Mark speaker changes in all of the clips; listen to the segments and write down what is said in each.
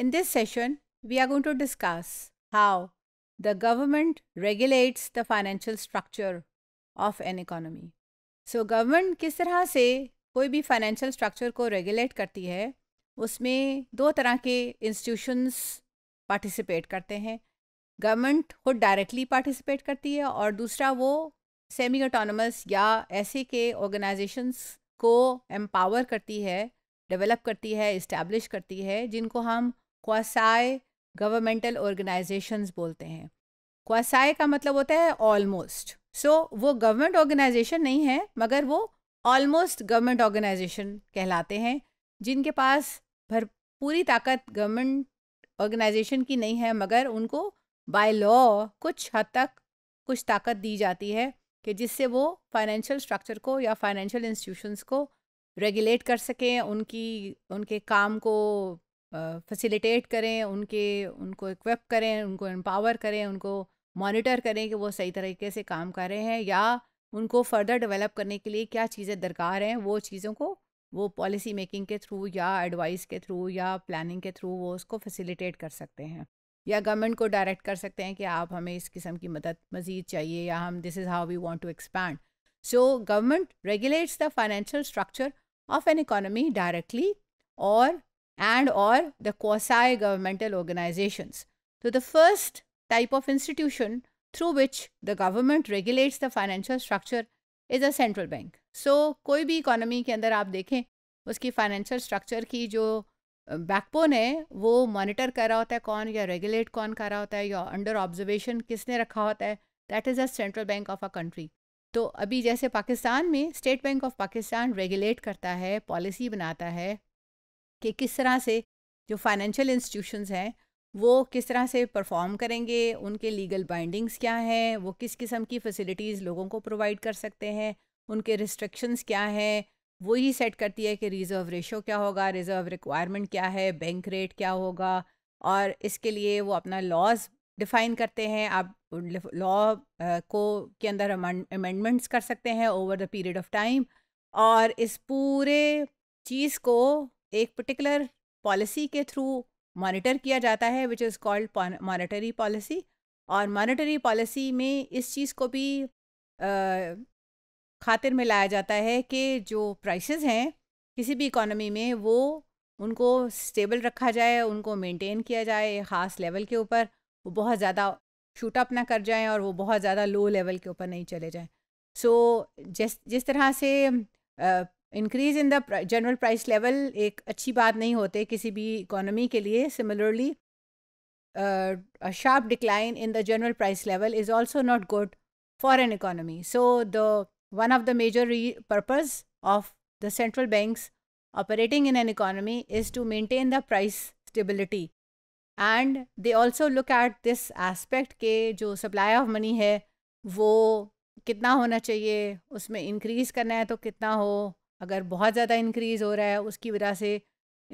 Speaker 1: In this session, we are going to discuss how the government regulates the financial structure of an economy. So government किस तरह से कोई भी financial structure को regulate करती है उसमें दो तरह के institutions participate करते हैं government खुद directly participate करती है और दूसरा वो सेमी ऑटोनमस या ऐसे के ऑर्गेनाइजेशंस को एम्पावर करती है डेवलप करती है इस्टेब्लिश करती है जिनको हम क्वासाई गवर्नमेंटल ऑर्गेनाइजेशंस बोलते हैं क्वासाई का मतलब होता है ऑलमोस्ट सो so, वो गवर्नमेंट ऑर्गेनाइजेशन नहीं है मगर वो ऑलमोस्ट गवर्नमेंट ऑर्गेनाइजेशन कहलाते हैं जिनके पास भर पूरी ताकत गवर्नमेंट ऑर्गेनाइजेशन की नहीं है मगर उनको बाय लॉ कुछ हद तक कुछ ताकत दी जाती है कि जिससे वो फाइनेंशियल स्ट्रक्चर को या फाइनेंशियल इंस्टीट्यूशंस को रेगुलेट कर सकें उनकी उनके काम को फैसिलिटेट करें उनके उनको इक्विप करें उनको एम्पावर करें उनको मॉनिटर करें कि वो सही तरीके से काम कर रहे हैं या उनको फर्दर डेवलप करने के लिए क्या चीज़ें दरकार हैं वो चीज़ों को वो पॉलिसी मेकिंग के थ्रू या एडवाइस के थ्रू या प्लानिंग के थ्रू वो उसको फैसिलिटेट कर सकते हैं या गवर्नमेंट को डायरेक्ट कर सकते हैं कि आप हमें इस किस्म की मदद मज़ीद चाहिए या हम this is how we want to expand so government regulates the financial structure of an economy directly और and or the quasi governmental organizations. So the first type of institution through which the government regulates the financial structure is a central bank. So koi bhi economy ke andar aap देखें uski financial structure ki jo backbone है वो monitor कर रहा होता है कौन या regulate कौन कर रहा होता है या अंडर ऑब्जर्वेशन किसने रखा होता है that is a central bank of a country तो अभी जैसे पाकिस्तान में State Bank of Pakistan regulate करता है पॉलिसी बनाता है कि किस तरह से जो फाइनेंशियल इंस्टीट्यूशंस हैं वो किस तरह से परफॉर्म करेंगे उनके लीगल बाइंडिंग्स क्या हैं वो किस किस्म की फैसिलिटीज़ लोगों को प्रोवाइड कर सकते हैं उनके रिस्ट्रिक्शंस क्या हैं वो ही सेट करती है कि रिज़र्व रेशो क्या होगा रिज़र्व रिक्वायरमेंट क्या है बैंक रेट क्या होगा और इसके लिए वो अपना लॉज डिफ़ाइन करते हैं आप लॉ को के अंदर अमेंडमेंट्स कर सकते हैं over the period of time और इस पूरे चीज़ को एक पर्टिकुलर पॉलिसी के थ्रू मॉनिटर किया जाता है which is called monetary policy और मॉनिटरी पॉलिसी में इस चीज़ को भी आ, खातिर में लाया जाता है कि जो प्राइसेस हैं किसी भी इकोनॉमी में वो उनको स्टेबल रखा जाए उनको मेंटेन किया जाए ख़ास लेवल के ऊपर वो बहुत ज़्यादा शूट अप ना कर जाएं और वो बहुत ज़्यादा लो लेवल के ऊपर नहीं चले जाएं सो so, जिस जिस तरह से increase in the general price level एक अच्छी बात नहीं होते किसी भी इकोनॉमी के लिए similarly sharp decline in the general price level is also not good for an economy so the one of the major purpose of the central banks operating in an economy is to maintain the price stability and they also look at this aspect के जो supply of money है वो कितना होना चाहिए उसमें increase करना है तो कितना हो अगर बहुत ज़्यादा इंक्रीज़ हो रहा है उसकी वजह से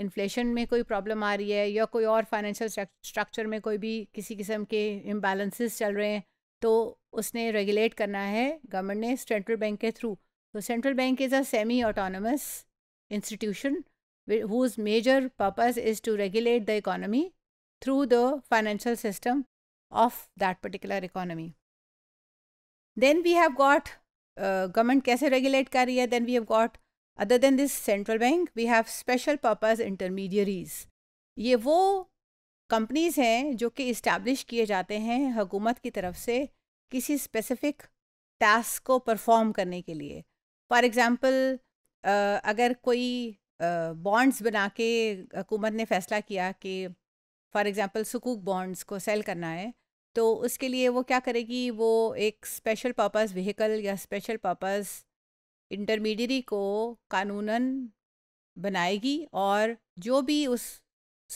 Speaker 1: इन्फ्लेशन में कोई प्रॉब्लम आ रही है या कोई और फाइनेंशियल स्ट्रक्चर में कोई भी किसी किस्म के इम्बैलेंसेस चल रहे हैं तो उसने रेगुलेट करना है गवर्नमेंट ने सेंट्रल बैंक के थ्रू तो central bank is a semi autonomous institution whose major purpose is to regulate the economy through the financial system of that particular economy then we have got government कैसे regulate कर रही है then we have got other than this central bank we have special purpose intermediaries ये वो companies हैं जो कि establish किए जाते हैं हुकूमत की तरफ से किसी स्पेसिफिक टास्क को परफॉर्म करने के लिए फॉर एग्ज़ाम्पल अगर कोई बॉन्ड्स बना के हुकूमत ने फ़ैसला किया कि फॉर एग्ज़ाम्पल सुकूक बॉन्ड्स को सेल करना है तो उसके लिए वो क्या करेगी वो एक स्पेशल पर्पज़ व्हीकल या स्पेशल पर्पज़ इंटरमीडियरी को कानूनन बनाएगी और जो भी उस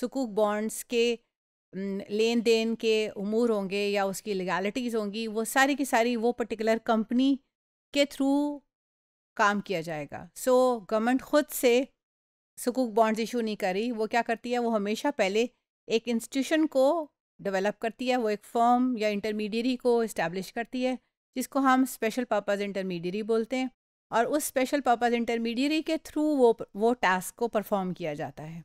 Speaker 1: सुकूक बॉन्ड्स के लेन देन के उमूर होंगे या उसकी लिगालिटीज़ होंगी वो सारी की सारी वो पर्टिकुलर कंपनी के थ्रू काम किया जाएगा सो so, गवर्नमेंट ख़ुद से सुकूक बॉन्ड्स इशू नहीं कर रही वो क्या करती है वो हमेशा पहले एक इंस्टीट्यूशन को डेवलप करती है वो एक फ़ॉर्म या इंटरमीडियरी को इस्टेब्लिश करती है जिसको हम स्पेशल पर्पज़ इंटरमीडियरी बोलते हैं और उस स्पेशल पर्पज़ इंटरमीडियरी के थ्रू वो वो टास्क को परफॉर्म किया जाता है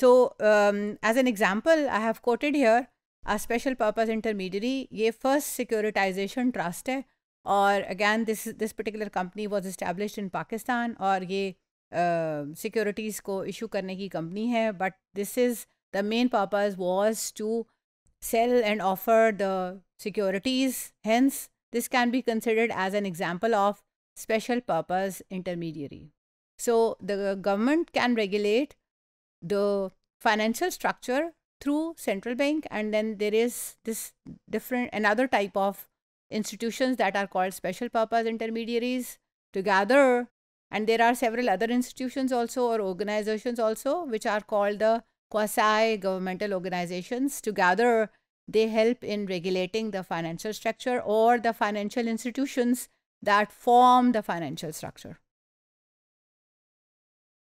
Speaker 1: so as an example I have quoted here a special purpose intermediary ये फर्स्ट सिक्योरिटाइजेशन ट्रस्ट है और again this this particular company was establish in Pakistan और ये सिक्योरिटीज़ uh, को इशू करने की कंपनी है but this is the main purpose was to sell and offer the securities hence this can be considered as an example of special purpose intermediary. So the government can regulate the financial structure through central bank and then there is this different another type of institutions that are called special purpose intermediaries together and there are several other institutions also or organizations also which are called the quasi governmental organizations together they help in regulating the financial structure or the financial institutions that form the financial structure.